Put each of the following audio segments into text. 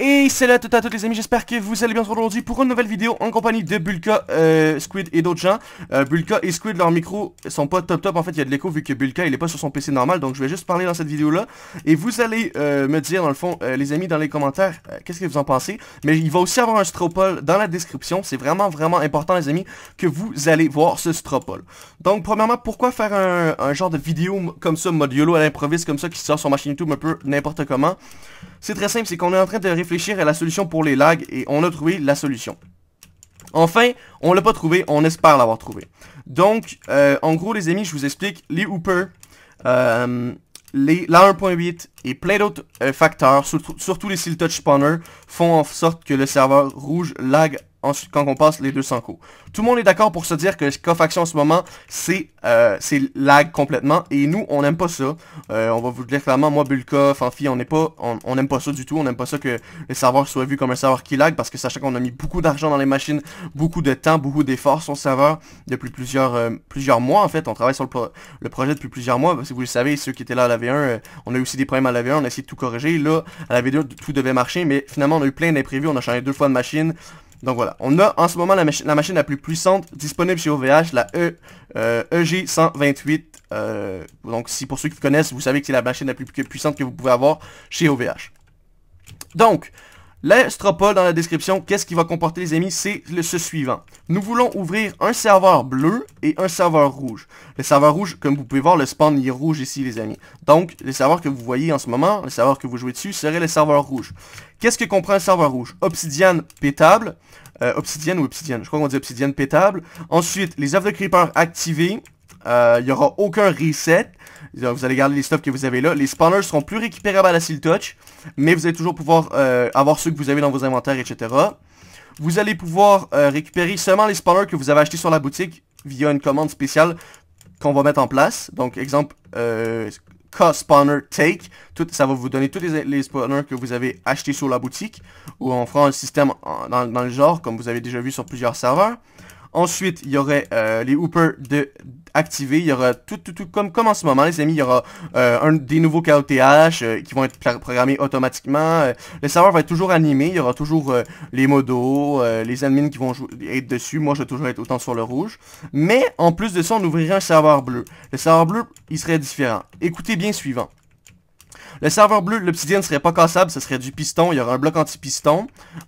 Et c'est là tout à tous les amis, j'espère que vous allez bien aujourd'hui pour une nouvelle vidéo en compagnie de Bulka, euh, Squid et d'autres gens euh, Bulka et Squid, leurs micros sont pas top top, en fait il y a de l'écho vu que Bulka il est pas sur son PC normal Donc je vais juste parler dans cette vidéo là Et vous allez euh, me dire dans le fond, les amis dans les commentaires, qu'est-ce que vous en pensez Mais il va aussi avoir un stropole dans la description, c'est vraiment vraiment important les amis que vous allez voir ce stropole Donc premièrement, pourquoi faire un, un genre de vidéo comme ça, mode YOLO à l'improviste comme ça qui sort sur ma chaîne YouTube un peu n'importe comment C'est très simple, c'est qu'on est en train de réfléchir à la solution pour les lags et on a trouvé la solution. Enfin, on l'a pas trouvé, on espère l'avoir trouvé. Donc, euh, en gros les amis, je vous explique les hoopers, euh, les, la 1.8 et plein d'autres euh, facteurs, surtout, les Siltouch touch spawners, font en sorte que le serveur rouge lag ensuite, quand on passe les 200 co Tout le monde est d'accord pour se dire que Cofaction en ce moment, c'est euh, lag complètement. Et nous, on n'aime pas ça. Euh, on va vous le dire clairement, moi, Bulkoff, fille, on n'est pas, on n'aime pas ça du tout. On n'aime pas ça que les serveurs soit vu comme un serveur qui lag parce que sachant qu'on a mis beaucoup d'argent dans les machines, beaucoup de temps, beaucoup d'efforts sur le serveur depuis plusieurs, euh, plusieurs mois en fait. On travaille sur le, projet depuis plusieurs mois. parce que vous le savez, ceux qui étaient là à la V1, euh, on a eu aussi des problèmes à la V1, on a essayé de tout corriger. Là, à la V2, tout devait marcher, mais finalement, on a eu plein d'imprévus. On a changé deux fois de machine. Donc voilà, on a en ce moment la, la machine la plus puissante disponible chez OVH, la e, EG128. Euh, e euh, donc si pour ceux qui connaissent, vous savez que c'est la machine la plus puissante que vous pouvez avoir chez OVH. Donc, L'Astropole dans la description, qu'est-ce qu'il va comporter les amis, c'est ce suivant. Nous voulons ouvrir un serveur bleu et un serveur rouge. Le serveur rouge, comme vous pouvez voir, le spawn est rouge ici les amis. Donc, les serveurs que vous voyez en ce moment, les serveurs que vous jouez dessus, serait les serveurs rouges. Qu'est-ce que comprend un serveur rouge Obsidian pétable, euh, obsidienne ou obsidienne, je crois qu'on dit obsidienne pétable. Ensuite, les œuvres de creeper activés. Euh, il n'y aura aucun reset. Euh, vous allez garder les stuff que vous avez là. Les spawners seront plus récupérables à la touch. Mais vous allez toujours pouvoir euh, avoir ceux que vous avez dans vos inventaires, etc. Vous allez pouvoir récupérer seulement les spawners que vous avez achetés sur la boutique via une commande spéciale qu'on va mettre en place. Donc, exemple, K-Spawner Take. ça va vous donner tous les, spawners que vous avez achetés sur la boutique. Ou on fera un système dans le genre, comme vous avez déjà vu sur plusieurs serveurs. Ensuite, il y aurait euh, les hoopers de activés. Il y aura tout, tout, tout comme, comme en ce moment, les amis, il y aura euh, des nouveaux KOTH euh, qui vont être programmés automatiquement. le serveur va être toujours animé. Il y aura toujours les modos, les admins qui vont être dessus. Moi, je vais toujours être autant sur le rouge. Mais en plus de ça, on ouvrirait un serveur bleu. Le serveur bleu, il serait différent. Écoutez bien suivant. Le serveur bleu, l'obsidienne serait pas cassable, ce serait du piston. Il y aurait un bloc anti-piston.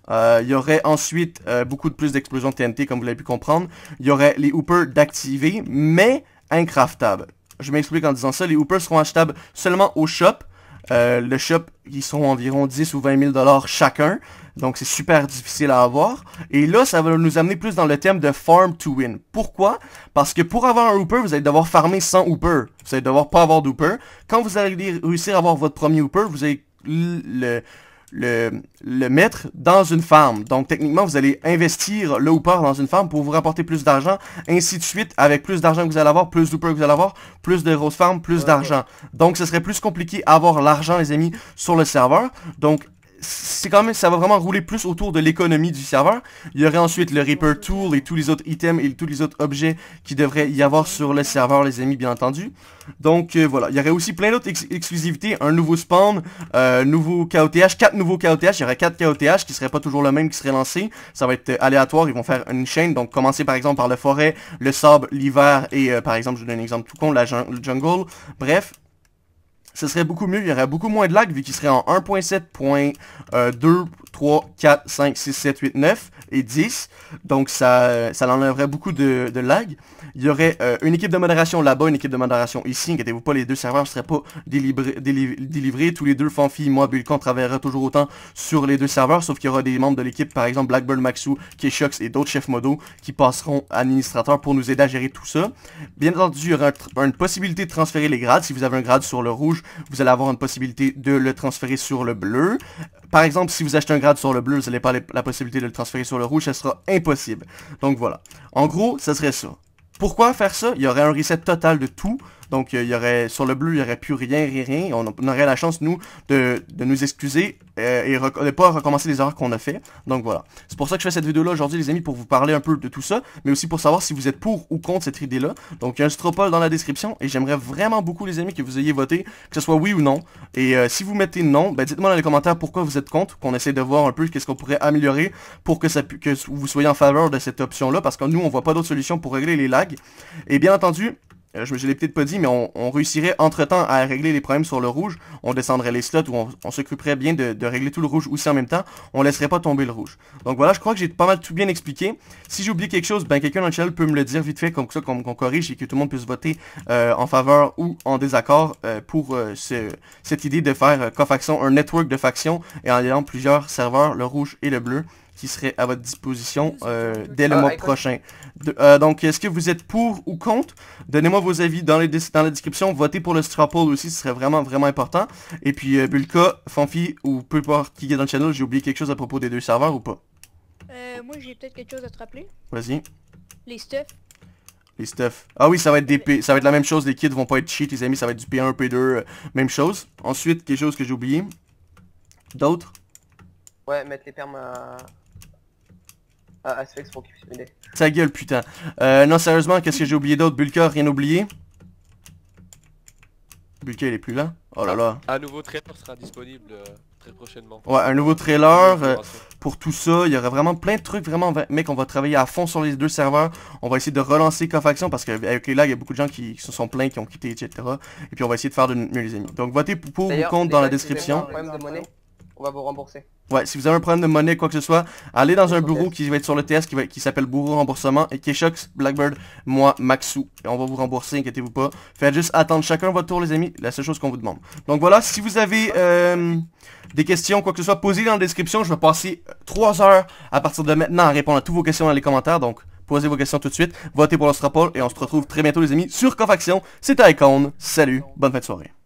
Euh, il y aurait ensuite euh, beaucoup de plus d'explosions de TNT, comme vous l'avez pu comprendre. Il y aurait les hoopers d'activer, mais incraftables. Je m'explique en disant ça, les hoopers seront achetables seulement au shop euh, le shop, ils sont environ 10 ou 20 000 dollars chacun. Donc c'est super difficile à avoir. Et là, ça va nous amener plus dans le thème de farm to win. Pourquoi? Parce que pour avoir un Hooper, vous allez devoir farmer sans Hooper. Vous allez devoir pas avoir d'Hooper. Quand vous allez réussir à avoir votre premier Hooper, vous allez le, le, le, mettre dans une ferme Donc techniquement, vous allez investir le hooper dans une ferme pour vous rapporter plus d'argent, ainsi de suite. Avec plus d'argent que vous allez avoir, plus d'hooper que vous allez avoir, plus de grosses farm, plus d'argent. Donc ce serait plus compliqué avoir l'argent, les amis, sur le serveur. Donc c'est quand même, ça va vraiment rouler plus autour de l'économie du serveur. Il y aurait ensuite le Reaper Tool et tous les autres items et tous les autres objets qui devraient y avoir sur le serveur, les amis, bien entendu. Donc euh, voilà, il y aurait aussi plein d'autres exclusivités, un nouveau spawn, euh, nouveau KOTH, 4 nouveaux KOTH, il y aurait 4 KOTH qui seraient pas toujours le même qui serait lancé, ça va être euh, aléatoire, ils vont faire une chaîne, donc commencer par exemple par la forêt, le sable, l'hiver et euh, par exemple, je vous donne un exemple tout con, la jungle, bref, ce serait beaucoup mieux, il y aurait beaucoup moins de lag vu qu'il serait en 1.7.2, 3, 4, 5, 6, 7, 8, 9 et 10. Donc ça, ça enlèverait beaucoup de, lag. Il y aurait euh, une équipe de modération là-bas, une équipe de modération ici. Inquiétez-vous pas, les deux serveurs ne seraient pas délivrés. Tous les deux, Fanfi, moi, Bulkan, travaillera toujours autant sur les deux serveurs, sauf qu'il y aura des membres de l'équipe, par exemple Blackbird, Maxou, Keshux et d'autres chefs modos qui passeront administrateurs pour nous aider à gérer tout ça. Bien entendu, il y aura une possibilité de transférer les grades. Si vous avez un grade sur le rouge, vous allez avoir une possibilité de le transférer sur le bleu. Par exemple, si vous achetez un grade sur le bleu, vous n'allez pas la possibilité de le transférer sur le rouge, ce sera impossible. Donc voilà. En gros, ça serait ça. Pourquoi faire ça Il y aurait un reset total de tout. Donc, il y aurait, sur le bleu, il n'y aurait plus rien, rien, rien. On, aurait la chance, nous, de, de nous excuser euh, et et ne pas recommencer les erreurs qu'on a fait. Donc, voilà. C'est pour ça que je fais cette vidéo-là aujourd'hui, les amis, pour vous parler un peu de tout ça, mais aussi pour savoir si vous êtes pour ou contre cette idée-là. Donc, il y a un stropole dans la description et j'aimerais vraiment beaucoup, les amis, que vous ayez voté, que ce soit oui ou non. Et euh, si vous mettez non, ben, dites-moi dans les commentaires pourquoi vous êtes contre, qu'on essaie de voir un peu qu'est-ce qu'on pourrait améliorer pour que, ça, que vous soyez en faveur de cette option-là, parce que nous, on voit pas d'autre solution pour régler les lags. Et bien entendu, euh, je, je l'ai peut-être pas dit, mais on, réussirait entre-temps à régler les problèmes sur le rouge. On descendrait les slots où on, s'occuperait bien de, régler tout le rouge aussi en même temps. On laisserait pas tomber le rouge. Donc voilà, je crois que j'ai pas mal tout bien expliqué. Si j'oublie quelque chose, ben quelqu'un dans le channel peut me le dire vite fait, comme ça qu'on corrige et que tout le monde puisse voter euh, en faveur ou en désaccord euh, pour cette idée de faire cofaction un network de factions et en ayant plusieurs serveurs, le rouge et le bleu qui serait à votre disposition euh, dès le ah, mois prochain. Euh, donc, est-ce que vous êtes pour ou contre Donnez-moi vos avis dans, la description. Votez pour le straw aussi, ce serait vraiment, vraiment important. Et puis, euh, Bulka, Fanfi, ou peu importe qui est dans le channel, j'ai oublié quelque chose à propos des deux serveurs ou pas euh, Moi, j'ai peut-être quelque chose à te rappeler. Vas-y. Les stuff. Les stuff. Ah oui, ça va être des Ça va être la même chose, les kits vont pas être cheat, les amis, ça va être du P1, P2, même chose. Ensuite, quelque chose que j'ai oublié. D'autres Ouais, mettre les permes à ah, ah, qu'il Ta gueule, putain. Euh, non, sérieusement, qu'est-ce que j'ai oublié d'autre Bulka, rien oublié Bulka, il est plus là. Oh là là. Un nouveau trailer sera disponible euh, très prochainement. Ouais, un nouveau trailer euh, pour tout ça. Il y aura vraiment plein de trucs. Vraiment, mec, on va travailler à fond sur les deux serveurs. On va essayer de relancer Cofaction parce qu'avec les lags, il y a beaucoup de gens qui, se sont plaints, qui ont quitté, etc. Et puis, on va essayer de faire de mieux, les amis. Donc, votez pour ou contre dans la description on va vous rembourser. Ouais, si vous avez un problème de monnaie, quoi que ce soit, allez dans un bureau qui va être sur le TS, qui, qui s'appelle Bureau Remboursement, et Keshox, Blackbird, moi, Maxou. Et on va vous rembourser, inquiétez-vous pas. Faites juste attendre chacun votre tour, les amis, la seule chose qu'on vous demande. Donc voilà, si vous avez euh, des questions, quoi que ce soit, posez les dans la description. Je vais passer 3 euh, heures à partir de maintenant à répondre à toutes vos questions dans les commentaires, donc posez vos questions tout de suite. Votez pour le et on se retrouve très bientôt, les amis, sur Cofaction. C'était Icon. Salut, bonne fin de soirée.